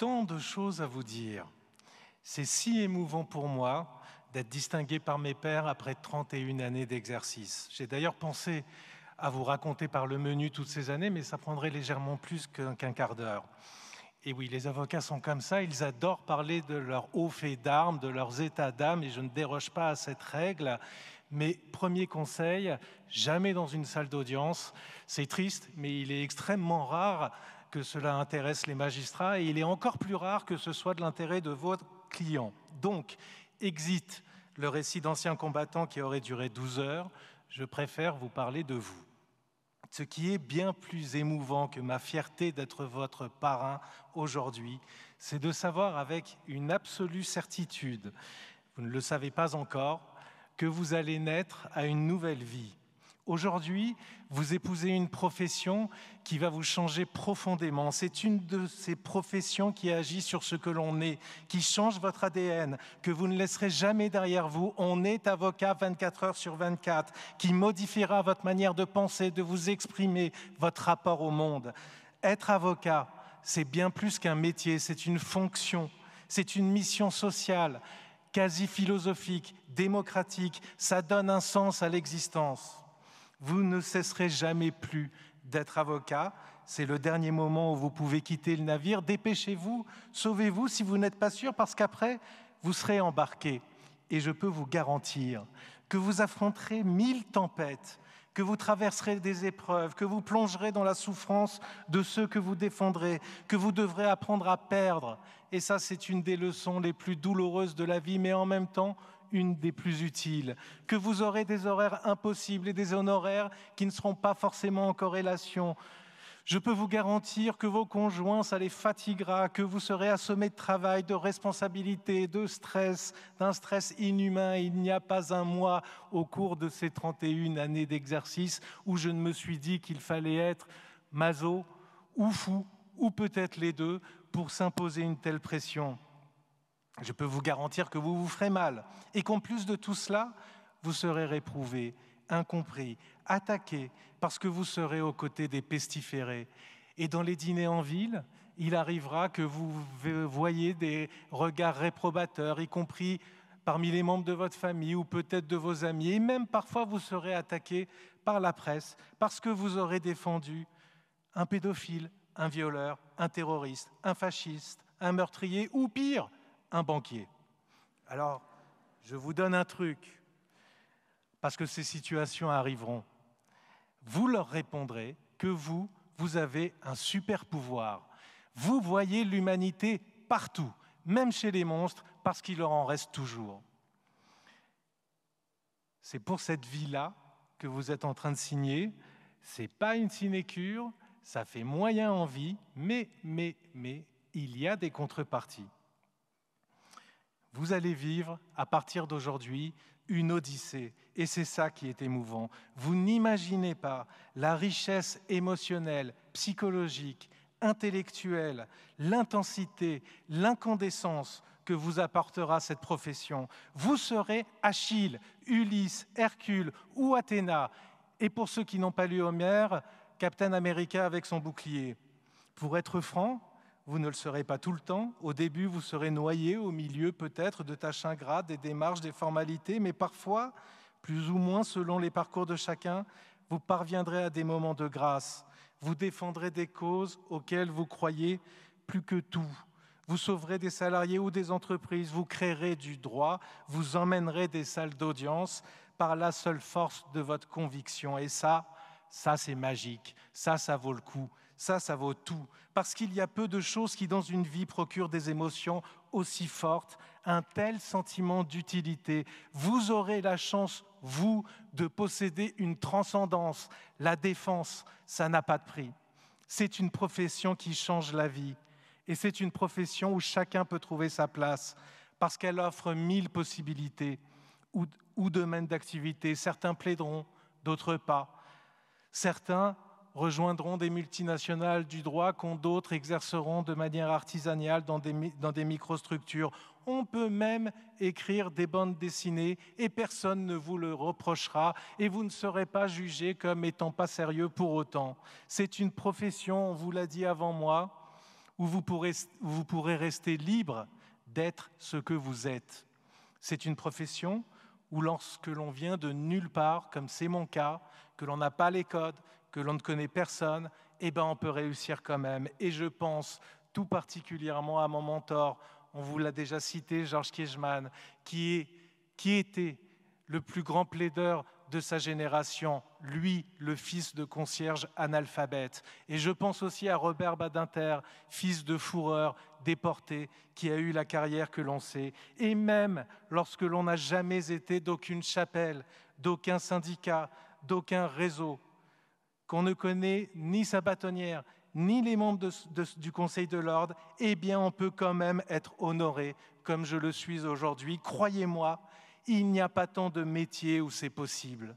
tant de choses à vous dire. C'est si émouvant pour moi d'être distingué par mes pairs après 31 années d'exercice. J'ai d'ailleurs pensé à vous raconter par le menu toutes ces années, mais ça prendrait légèrement plus qu'un quart d'heure. Et oui, les avocats sont comme ça, ils adorent parler de leur haut fait d'armes, de leurs états d'âme, et je ne déroge pas à cette règle. Mais premier conseil, jamais dans une salle d'audience. C'est triste, mais il est extrêmement rare que cela intéresse les magistrats et il est encore plus rare que ce soit de l'intérêt de votre client. Donc, exit le récit d'anciens combattants qui aurait duré 12 heures, je préfère vous parler de vous. Ce qui est bien plus émouvant que ma fierté d'être votre parrain aujourd'hui, c'est de savoir avec une absolue certitude, vous ne le savez pas encore, que vous allez naître à une nouvelle vie Aujourd'hui, vous épousez une profession qui va vous changer profondément. C'est une de ces professions qui agit sur ce que l'on est, qui change votre ADN, que vous ne laisserez jamais derrière vous. On est avocat 24 heures sur 24, qui modifiera votre manière de penser, de vous exprimer, votre rapport au monde. Être avocat, c'est bien plus qu'un métier, c'est une fonction, c'est une mission sociale quasi philosophique, démocratique, ça donne un sens à l'existence. Vous ne cesserez jamais plus d'être avocat. C'est le dernier moment où vous pouvez quitter le navire. Dépêchez-vous, sauvez-vous si vous n'êtes pas sûr, parce qu'après, vous serez embarqué. Et je peux vous garantir que vous affronterez mille tempêtes, que vous traverserez des épreuves, que vous plongerez dans la souffrance de ceux que vous défendrez, que vous devrez apprendre à perdre. Et ça, c'est une des leçons les plus douloureuses de la vie, mais en même temps, une des plus utiles, que vous aurez des horaires impossibles et des honoraires qui ne seront pas forcément en corrélation. Je peux vous garantir que vos conjoints, ça les fatiguera, que vous serez assommés de travail, de responsabilité, de stress, d'un stress inhumain. Il n'y a pas un mois au cours de ces 31 années d'exercice où je ne me suis dit qu'il fallait être maso ou fou, ou peut-être les deux, pour s'imposer une telle pression. Je peux vous garantir que vous vous ferez mal et qu'en plus de tout cela, vous serez réprouvé, incompris, attaqué parce que vous serez aux côtés des pestiférés. Et dans les dîners en ville, il arrivera que vous voyez des regards réprobateurs, y compris parmi les membres de votre famille ou peut-être de vos amis. Et même parfois, vous serez attaqué par la presse parce que vous aurez défendu un pédophile, un violeur, un terroriste, un fasciste, un meurtrier ou pire, un banquier. Alors, je vous donne un truc, parce que ces situations arriveront. Vous leur répondrez que vous, vous avez un super pouvoir. Vous voyez l'humanité partout, même chez les monstres, parce qu'il leur en reste toujours. C'est pour cette vie-là que vous êtes en train de signer. C'est pas une sinécure, ça fait moyen en vie mais, mais, mais, il y a des contreparties vous allez vivre à partir d'aujourd'hui une odyssée. Et c'est ça qui est émouvant. Vous n'imaginez pas la richesse émotionnelle, psychologique, intellectuelle, l'intensité, l'incandescence que vous apportera cette profession. Vous serez Achille, Ulysse, Hercule ou Athéna. Et pour ceux qui n'ont pas lu Homère, Captain America avec son bouclier. Pour être franc, vous ne le serez pas tout le temps. Au début, vous serez noyé au milieu peut-être de tâches ingrates, des démarches, des formalités, mais parfois, plus ou moins selon les parcours de chacun, vous parviendrez à des moments de grâce. Vous défendrez des causes auxquelles vous croyez plus que tout. Vous sauverez des salariés ou des entreprises, vous créerez du droit, vous emmènerez des salles d'audience par la seule force de votre conviction. Et ça, ça c'est magique, ça ça vaut le coup, ça, ça vaut tout, parce qu'il y a peu de choses qui, dans une vie, procurent des émotions aussi fortes, un tel sentiment d'utilité. Vous aurez la chance, vous, de posséder une transcendance. La défense, ça n'a pas de prix. C'est une profession qui change la vie, et c'est une profession où chacun peut trouver sa place, parce qu'elle offre mille possibilités ou, domaines d'activité. Certains plaideront, d'autres pas. Certains rejoindront des multinationales du droit quand d'autres exerceront de manière artisanale dans des, dans des microstructures. On peut même écrire des bandes dessinées et personne ne vous le reprochera et vous ne serez pas jugé comme étant pas sérieux pour autant. C'est une profession, on vous l'a dit avant moi, où vous pourrez, où vous pourrez rester libre d'être ce que vous êtes. C'est une profession où lorsque l'on vient de nulle part, comme c'est mon cas, que l'on n'a pas les codes, que l'on ne connaît personne, eh ben on peut réussir quand même. Et je pense tout particulièrement à mon mentor, on vous l'a déjà cité, Georges Kiegemann, qui, qui était le plus grand plaideur de sa génération, lui, le fils de concierge analphabète. Et je pense aussi à Robert Badinter, fils de fourreur déporté, qui a eu la carrière que l'on sait. Et même lorsque l'on n'a jamais été d'aucune chapelle, d'aucun syndicat, d'aucun réseau, qu'on ne connaît ni sa bâtonnière, ni les membres du Conseil de l'ordre, eh bien on peut quand même être honoré comme je le suis aujourd'hui. Croyez-moi, il n'y a pas tant de métiers où c'est possible.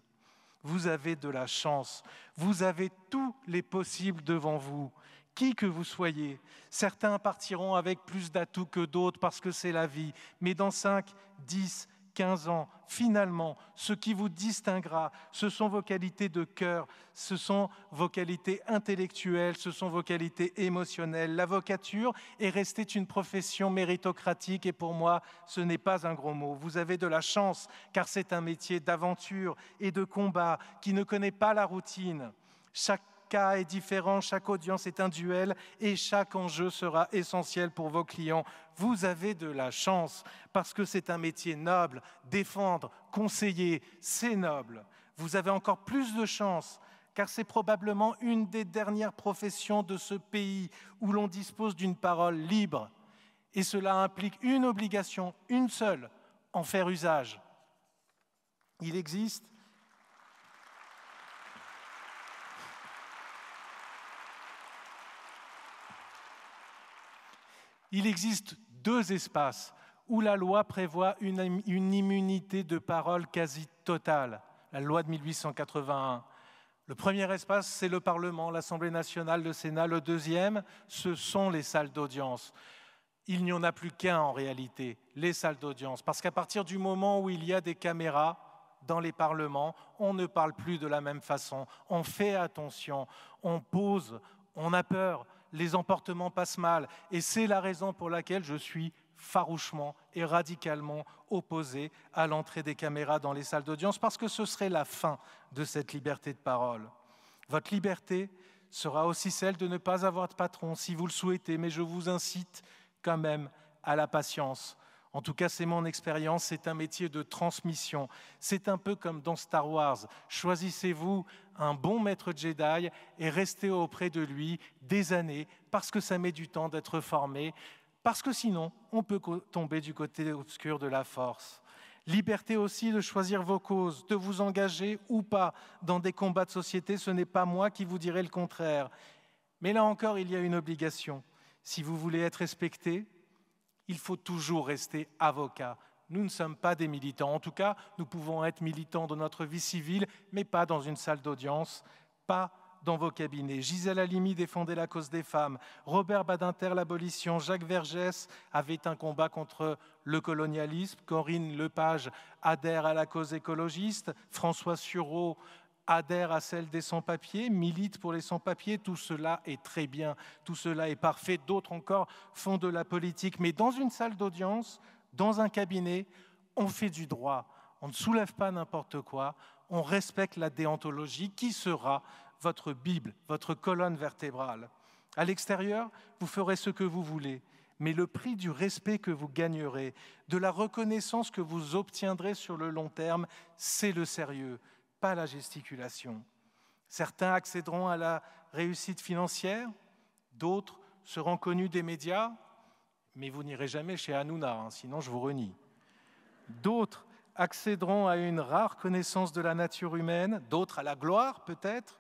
Vous avez de la chance, vous avez tous les possibles devant vous, qui que vous soyez. Certains partiront avec plus d'atouts que d'autres parce que c'est la vie, mais dans 5, 10, 15 ans, finalement, ce qui vous distinguera, ce sont vos qualités de cœur, ce sont vos qualités intellectuelles, ce sont vos qualités émotionnelles. L'avocature est restée une profession méritocratique et pour moi, ce n'est pas un gros mot. Vous avez de la chance car c'est un métier d'aventure et de combat qui ne connaît pas la routine. Chaque cas est différent, chaque audience est un duel et chaque enjeu sera essentiel pour vos clients. Vous avez de la chance parce que c'est un métier noble. Défendre, conseiller, c'est noble. Vous avez encore plus de chance car c'est probablement une des dernières professions de ce pays où l'on dispose d'une parole libre. Et cela implique une obligation, une seule, en faire usage. Il existe il existe deux espaces où la loi prévoit une, immunité de parole quasi totale, la loi de 1881. Le premier espace, c'est le Parlement, l'Assemblée nationale, le Sénat. Le deuxième, ce sont les salles d'audience. Il n'y en a plus qu'un en réalité, les salles d'audience. Parce qu'à partir du moment où il y a des caméras dans les parlements, on ne parle plus de la même façon. On fait attention, on pose, on a peur les emportements passent mal. Et c'est la raison pour laquelle je suis farouchement et radicalement opposé à l'entrée des caméras dans les salles d'audience, parce que ce serait la fin de cette liberté de parole. Votre liberté sera aussi celle de ne pas avoir de patron, si vous le souhaitez, mais je vous incite quand même à la patience. En tout cas, c'est mon expérience, c'est un métier de transmission. C'est un peu comme dans Star Wars. Choisissez-vous un bon maître Jedi est rester auprès de lui des années, parce que ça met du temps d'être formé, parce que sinon, on peut tomber du côté obscur de la force. Liberté aussi de choisir vos causes, de vous engager ou pas dans des combats de société, ce n'est pas moi qui vous dirai le contraire. Mais là encore, il y a une obligation. Si vous voulez être respecté, il faut toujours rester avocat, nous ne sommes pas des militants. En tout cas, nous pouvons être militants dans notre vie civile, mais pas dans une salle d'audience, pas dans vos cabinets. Gisèle Halimi défendait la cause des femmes, Robert Badinter l'abolition, Jacques Vergès avait un combat contre le colonialisme, Corinne Lepage adhère à la cause écologiste, François Sureau adhère à celle des sans-papiers, milite pour les sans-papiers, tout cela est très bien, tout cela est parfait, d'autres encore font de la politique, mais dans une salle d'audience, dans un cabinet, on fait du droit, on ne soulève pas n'importe quoi, on respecte la déontologie qui sera votre Bible, votre colonne vertébrale. À l'extérieur, vous ferez ce que vous voulez, mais le prix du respect que vous gagnerez, de la reconnaissance que vous obtiendrez sur le long terme, c'est le sérieux, pas la gesticulation. Certains accéderont à la réussite financière, d'autres seront connus des médias, mais vous n'irez jamais chez Hanouna, hein, sinon je vous renie. D'autres accéderont à une rare connaissance de la nature humaine, d'autres à la gloire peut-être.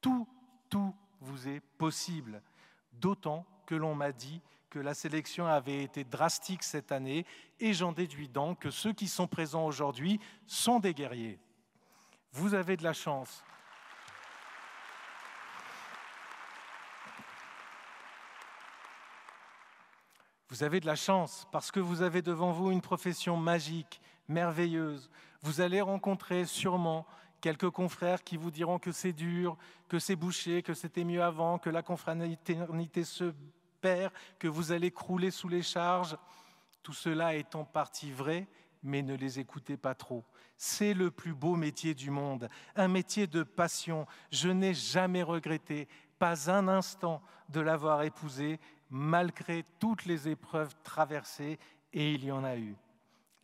Tout, tout vous est possible. D'autant que l'on m'a dit que la sélection avait été drastique cette année, et j'en déduis donc que ceux qui sont présents aujourd'hui sont des guerriers. Vous avez de la chance. Vous avez de la chance parce que vous avez devant vous une profession magique, merveilleuse. Vous allez rencontrer sûrement quelques confrères qui vous diront que c'est dur, que c'est bouché, que c'était mieux avant, que la confraternité se perd, que vous allez crouler sous les charges. Tout cela est en partie vrai, mais ne les écoutez pas trop. C'est le plus beau métier du monde, un métier de passion. Je n'ai jamais regretté, pas un instant, de l'avoir épousé malgré toutes les épreuves traversées, et il y en a eu.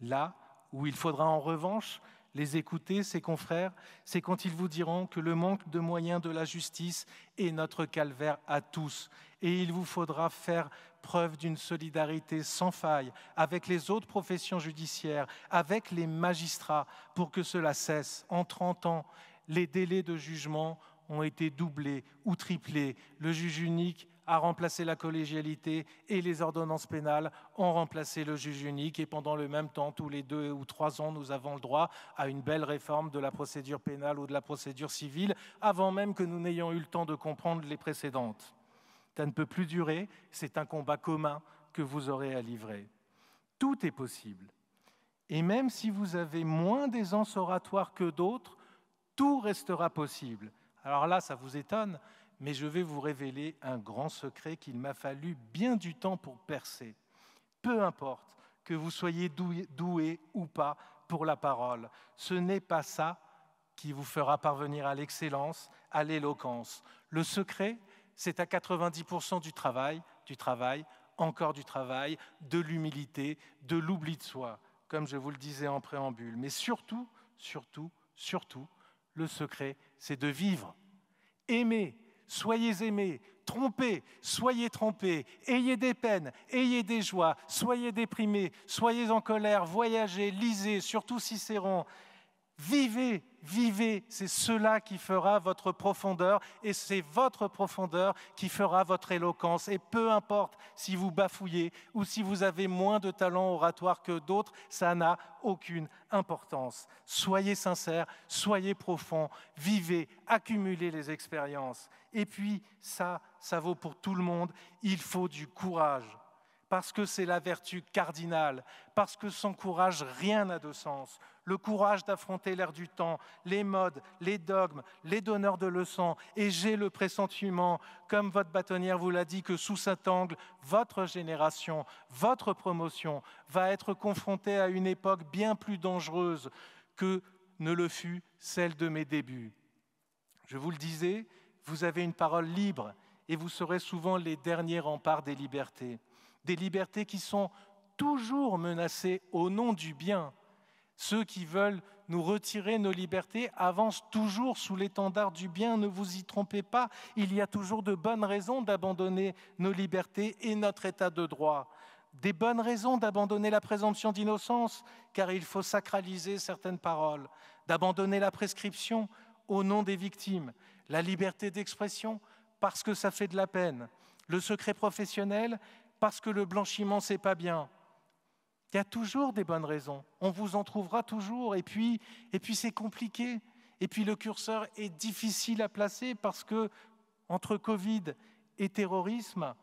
Là où il faudra en revanche les écouter, ses confrères, c'est quand ils vous diront que le manque de moyens de la justice est notre calvaire à tous, et il vous faudra faire preuve d'une solidarité sans faille avec les autres professions judiciaires, avec les magistrats, pour que cela cesse. En 30 ans, les délais de jugement ont été doublés ou triplés. Le juge unique a remplacé la collégialité et les ordonnances pénales ont remplacé le juge unique. Et pendant le même temps, tous les deux ou trois ans, nous avons le droit à une belle réforme de la procédure pénale ou de la procédure civile, avant même que nous n'ayons eu le temps de comprendre les précédentes. Ça ne peut plus durer, c'est un combat commun que vous aurez à livrer. Tout est possible. Et même si vous avez moins d'aisance oratoire que d'autres, tout restera possible. Alors là, ça vous étonne, mais je vais vous révéler un grand secret qu'il m'a fallu bien du temps pour percer. Peu importe que vous soyez doué, ou pas pour la parole, ce n'est pas ça qui vous fera parvenir à l'excellence, à l'éloquence. Le secret, c'est à 90% du travail, du travail, encore du travail, de l'humilité, de l'oubli de soi, comme je vous le disais en préambule. Mais surtout, surtout, surtout, le secret, c'est de vivre, aimer soyez aimés, trompés, soyez trompés, ayez des peines, ayez des joies, soyez déprimés, soyez en colère, voyagez, lisez, surtout Cicéron, Vivez, vivez, c'est cela qui fera votre profondeur et c'est votre profondeur qui fera votre éloquence. Et peu importe si vous bafouillez ou si vous avez moins de talent oratoire que d'autres, ça n'a aucune importance. Soyez sincère, soyez profond, vivez, accumulez les expériences. Et puis ça, ça vaut pour tout le monde, il faut du courage parce que c'est la vertu cardinale, parce que sans courage, rien n'a de sens. Le courage d'affronter l'air du temps, les modes, les dogmes, les donneurs de leçons. Et j'ai le pressentiment, comme votre bâtonnière vous l'a dit, que sous cet angle, votre génération, votre promotion va être confrontée à une époque bien plus dangereuse que ne le fut celle de mes débuts. Je vous le disais, vous avez une parole libre et vous serez souvent les derniers remparts des libertés des libertés qui sont toujours menacées au nom du bien. Ceux qui veulent nous retirer nos libertés avancent toujours sous l'étendard du bien, ne vous y trompez pas, il y a toujours de bonnes raisons d'abandonner nos libertés et notre état de droit, des bonnes raisons d'abandonner la présomption d'innocence, car il faut sacraliser certaines paroles, d'abandonner la prescription au nom des victimes, la liberté d'expression parce que ça fait de la peine, le secret professionnel parce que le blanchiment, c'est pas bien. Il y a toujours des bonnes raisons. On vous en trouvera toujours. Et puis, et puis c'est compliqué. Et puis le curseur est difficile à placer parce que entre Covid et terrorisme,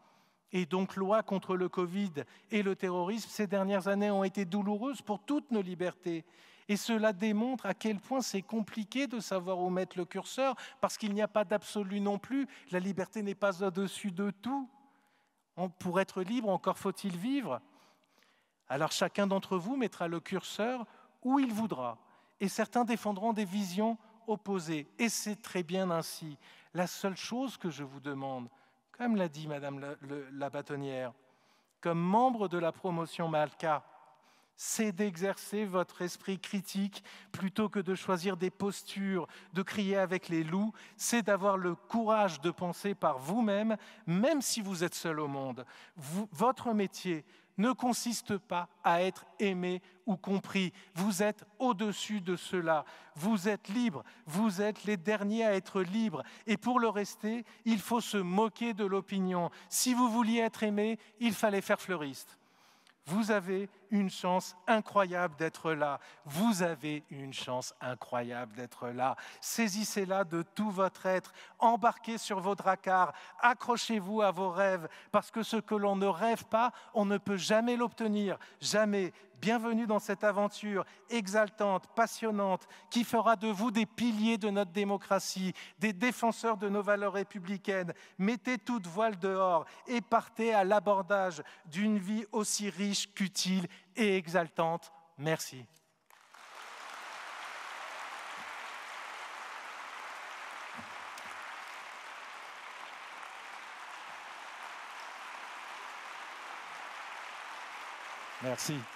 et donc loi contre le Covid et le terrorisme, ces dernières années ont été douloureuses pour toutes nos libertés. Et cela démontre à quel point c'est compliqué de savoir où mettre le curseur, parce qu'il n'y a pas d'absolu non plus. La liberté n'est pas au-dessus de tout. Pour être libre, encore faut-il vivre. Alors chacun d'entre vous mettra le curseur où il voudra, et certains défendront des visions opposées, et c'est très bien ainsi. La seule chose que je vous demande, comme l'a dit Madame la, la bâtonnière, comme membre de la promotion Malka, c'est d'exercer votre esprit critique plutôt que de choisir des postures, de crier avec les loups, c'est d'avoir le courage de penser par vous-même, même si vous êtes seul au monde. votre métier ne consiste pas à être aimé ou compris. Vous êtes au-dessus de cela. Vous êtes libre. Vous êtes les derniers à être libres. Et pour le rester, il faut se moquer de l'opinion. Si vous vouliez être aimé, il fallait faire fleuriste. Vous avez une chance incroyable d'être là. Vous avez une chance incroyable d'être là. Saisissez-la de tout votre être. Embarquez sur vos dracars. Accrochez-vous à vos rêves. Parce que ce que l'on ne rêve pas, on ne peut jamais l'obtenir. Jamais. Bienvenue dans cette aventure exaltante, passionnante, qui fera de vous des piliers de notre démocratie, des défenseurs de nos valeurs républicaines. Mettez toute voile dehors et partez à l'abordage d'une vie aussi riche qu'utile et exaltante. Merci. Merci.